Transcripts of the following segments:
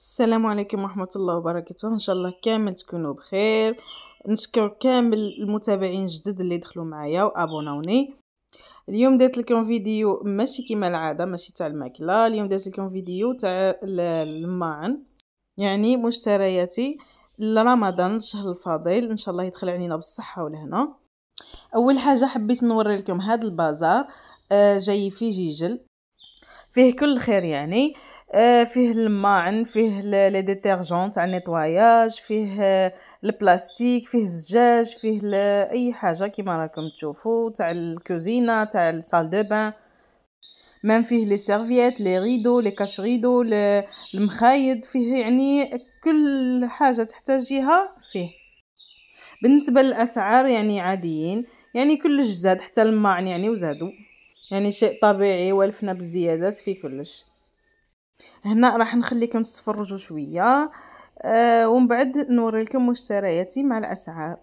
السلام عليكم ورحمه الله وبركاته ان شاء الله كامل تكونوا بخير نشكر كامل المتابعين الجدد اللي دخلوا معايا وابوناوني اليوم درت لكم فيديو ماشي كيما العاده ماشي تاع الماكله اليوم درت لكم فيديو تاع الماعن يعني مشترياتي لرمضان الشهر الفاضل ان شاء الله يدخل علينا بالصحه والهنا اول حاجه حبيت نوري لكم هذا البازار آه، جاي فيه جيجل فيه كل خير يعني آه آه، فيه الماعن فيه لي ديتيرجون تاع نيتواياج فيه آه، البلاستيك فيه الزجاج فيه اي حاجه كيما راكم تشوفوا تاع الكوزينه تاع الصال دو بان مام فيه لي سيرفييت لي ريدو لي كاش ريدو المخايد فيه يعني كل حاجه تحتاجيها فيه بالنسبه للاسعار يعني عاديين يعني كلش زاد حتى الماعن يعني وزادوا يعني شيء طبيعي والفنا بالزيادات في كلش هنا راح نخليكم تتفرجوا شويه آه ومن بعد نوري لكم مشترياتي مع الاسعار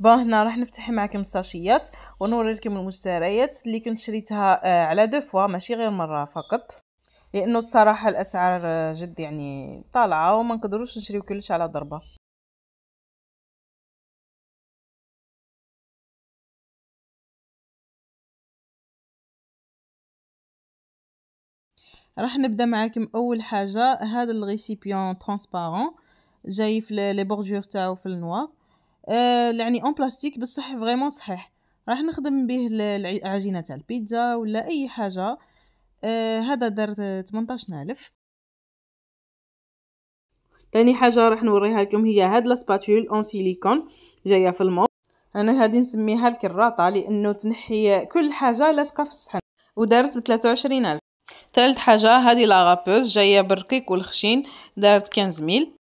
بون هنا راح نفتح معكم الساشيات ونوري لكم المشتريات اللي كنت شريتها آه، على دو فوا ماشي غير مره فقط لانه الصراحه الاسعار آه، جد يعني طالعه وما نقدروش نشريو كلش على ضربه راح نبدا معاكم اول حاجه هذا الريسيبيون ترانسبارون جاي في لي بوردور تاعو في النوار يعني اون بلاستيك بصح فريمون صحيح راح نخدم به العجينه تاع البيتزا ولا اي حاجه آه، هذا دار 18000 ثاني حاجه راح نوريها لكم هي هاد لاسباتول اون سيليكون جايه في الموط انا هادي نسميها الكراطه لانه تنحي كل حاجه لاصقه في الصحن ودارت ب 23000 ثالث حاجه هذه لاغابوز جايه بالرقيق والخشين دارت 15000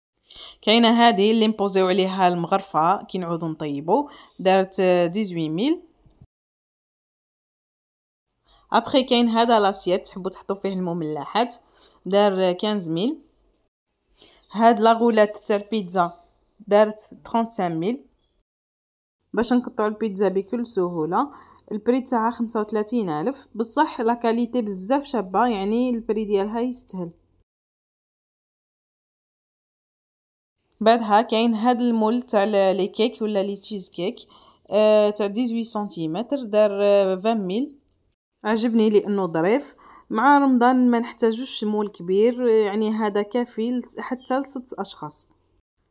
كاينه هذه اللي مبوزيو عليها المغرفه كي نعودو نطيبو دارت 18000 ابخي كاين هذا لاسيت تحبوا تحطوا فيه المملحات دار 15000 هاد لاغولات تاع البيتزا دارت 35000 باش نقطعوا البيتزا بكل سهوله البري تاعها 35000 بصح لا كاليتي بزاف شابه يعني البري ديالها يستاهل بعدها يعني كاين هاد المول تاع لي كيك ولا لي تشيز كيك آه، تاع 18 سنتيمتر دار 20 آه، ميل عجبني لانه ظريف مع رمضان ما نحتاجوش مول كبير يعني هذا كافي حتى لست اشخاص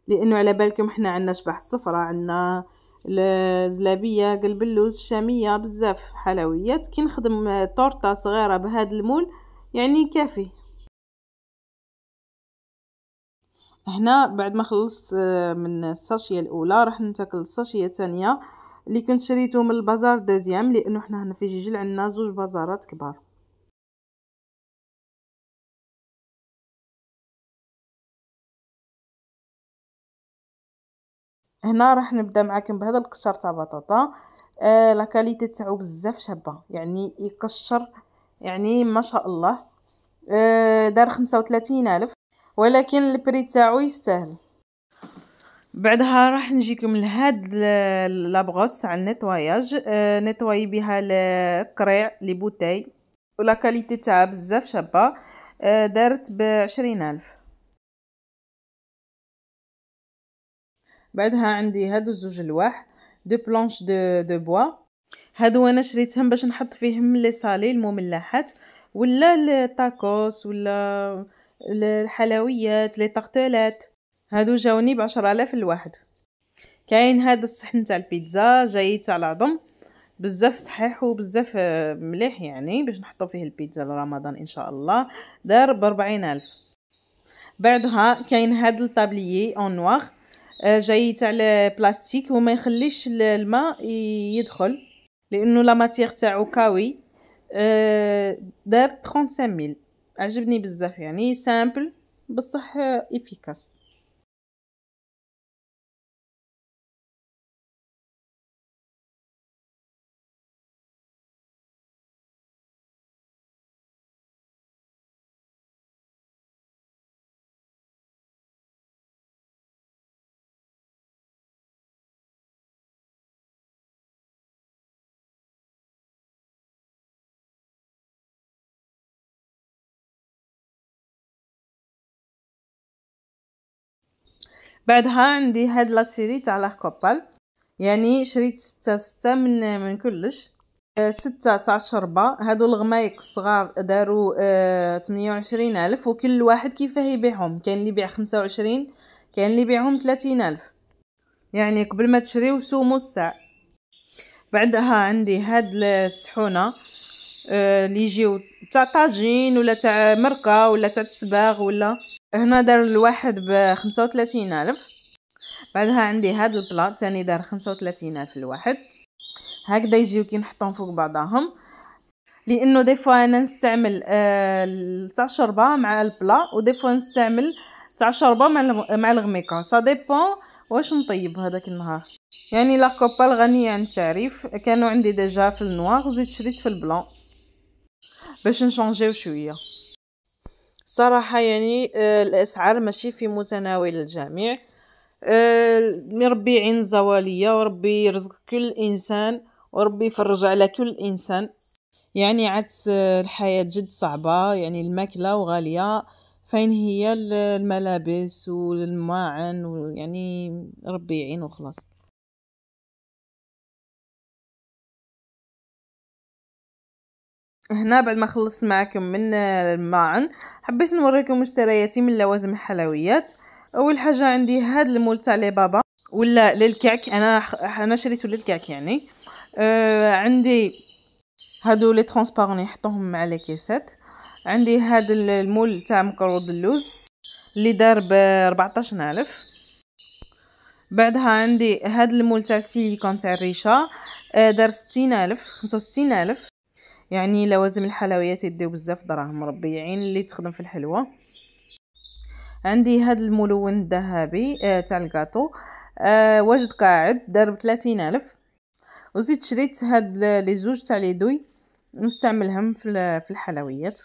لانه على بالكم حنا عندنا شبح الصفراء عندنا الزلابيه قلب اللوز الشاميه بزاف حلويات كي نخدم آه، طورته صغيره بهذا المول يعني كافي هنا بعد ما خلصت آه، من الساشيه الاولى راح نتاكل الساشيه الثانيه اللي كنت شريته من البازار دوزيام لانه حنا هنا في جيجل عندنا زوج بازارات كبار هنا راح نبدا معكم بهذا القشر تاع بطاطا آه لا كاليتي تاعو بزاف شابه يعني يقشر يعني ما شاء الله آه دار خمسة الف ولكن البري تاعو يستاهل بعدها راح نجيكم لهاد لابغوس على النيتواياج آه، نيتواي بها القريع لي بوتاي ولا كاليتي تاعها بزاف شابه آه، دارت بعشرين الف بعدها عندي هادو زوج الواح دو بلونش دو دو بوا هادو انا شريتهم باش نحط فيهم لي صالي المملحات ولا التاكوس ولا الحلويات لي طاغتولات هادو جاوني بعشرة آلاف الواحد كاين هذا الصحن تاع البيتزا جاي تاع العظم بزاف صحيح وبزاف آه، مليح يعني باش نحطو فيه البيتزا لرمضان ان شاء الله دار بربعين الف بعدها كاين هاد الطابلي اون آه، نوار جاي تاع البلاستيك وما يخليش الماء يدخل لانه لا ماتيغ تاعو كاوي آه، دار 35000 عجبني بزاف يعني سامبل بصح افيكاس بعدها عندي هاد لاسيري تاع لا كوبال يعني شريت ستة ستة من من كلش آه، ستة تاع شربة هادو الغمايق الصغار داروا آه، تمنية وعشرين ألف وكل واحد كيفاه يبيعهم كاين اللي يبيع خمسة وعشرين كاين اللي يبيعهم تلاتين ألف يعني قبل ما تشريو سومو الساع بعدها عندي هاد السحونه آه، اللي يجيو تاع طاجين ولا تاع مرقه ولا تاع تسباغ ولا هنا دار الواحد ب 35 الف بعدها عندي هاد البلاط تاني دار 35 الف الواحد هكذا يجيو كي نحطهم فوق بعضهم لانه دي فوا انا نستعمل آه تاع الشوربه مع البلا ودي فوا نستعمل تاع الشوربه مع مع الغميكا سا ديبون واش نطيب هذاك النهار يعني لا كوبال غنيه عن التعريف كانوا عندي ديجا في النوار وزيد شريت في البلون باش نشونجيو شويه صراحة يعني آه، الأسعار ماشي في متناول الجميع آه، ربي يعين زوالية وربي يرزق كل إنسان وربي يفرج على كل إنسان يعني عاد آه، الحياة جد صعبة يعني الماكلة وغالية فين هي الملابس والماعن ويعني ربي يعين وخلاص هنا بعد ما خلصت معكم من آه، الماعن حبيت نوريكم مشترياتي من لوازم الحلويات اول حاجه عندي هاد المول تاع لي بابا ولا للكعك انا انا شريته للكعك يعني آه عندي هادو لي ترونسبارون يحطوهم مع لي كيسات عندي هاد المول تاع مكرود اللوز اللي دار ب 14000 بعدها عندي هاد المول تاع السيليكون تاع الريشه آه، دار 60000 65000 يعني لوازم الحلويات يديو بزاف دراهم ربي يعين اللي تخدم في الحلوى عندي هاد الملون الذهبي آه تاع الكاطو آه واجد قاعد دار ب ألف وزيد شريت هاد لي زوج تاع لي دوي نستعملهم في الحلويات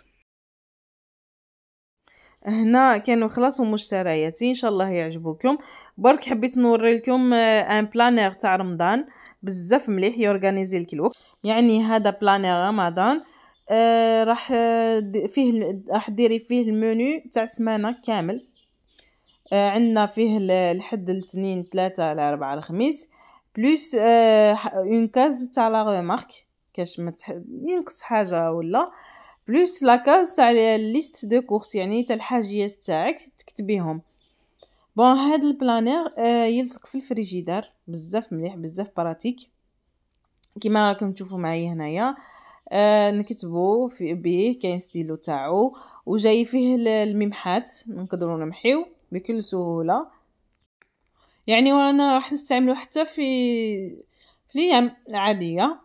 هنا كانوا خلاص مشترياتي ان شاء الله يعجبوكم برك حبيت نوري لكم ان آه، بلانير تاع رمضان بزاف مليح يورغانيزي لك الوقت يعني هذا بلانير رمضان آه، راح آه، فيه راح ديري فيه المنيو تاع سمانه كامل عندنا فيه الحد الاثنين ثلاثة على أربعة الخميس بلوس اون كاز تاع لا ريمارك كاش ما ينقص حاجه ولا بلوس لاكاز تاع ليست دو كورس يعني تاع الحاجيات تاعك تكتبيهم بون هاد البلانير يلصق في الفريجيدار بزاف مليح بزاف براتيك كيما راكم تشوفوا معايا هنايا آه نكتبو في بيه كاين ستيلو تاعو وجاي فيه الممحات نقدروا نمحيو بكل سهوله يعني وانا راح نستعملو حتى في في الايام العاديه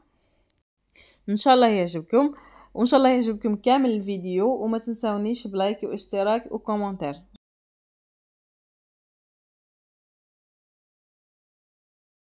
ان شاء الله يعجبكم وان شاء الله يعجبكم كامل الفيديو وما تنسونيش بلايك واشتراك وكومنتر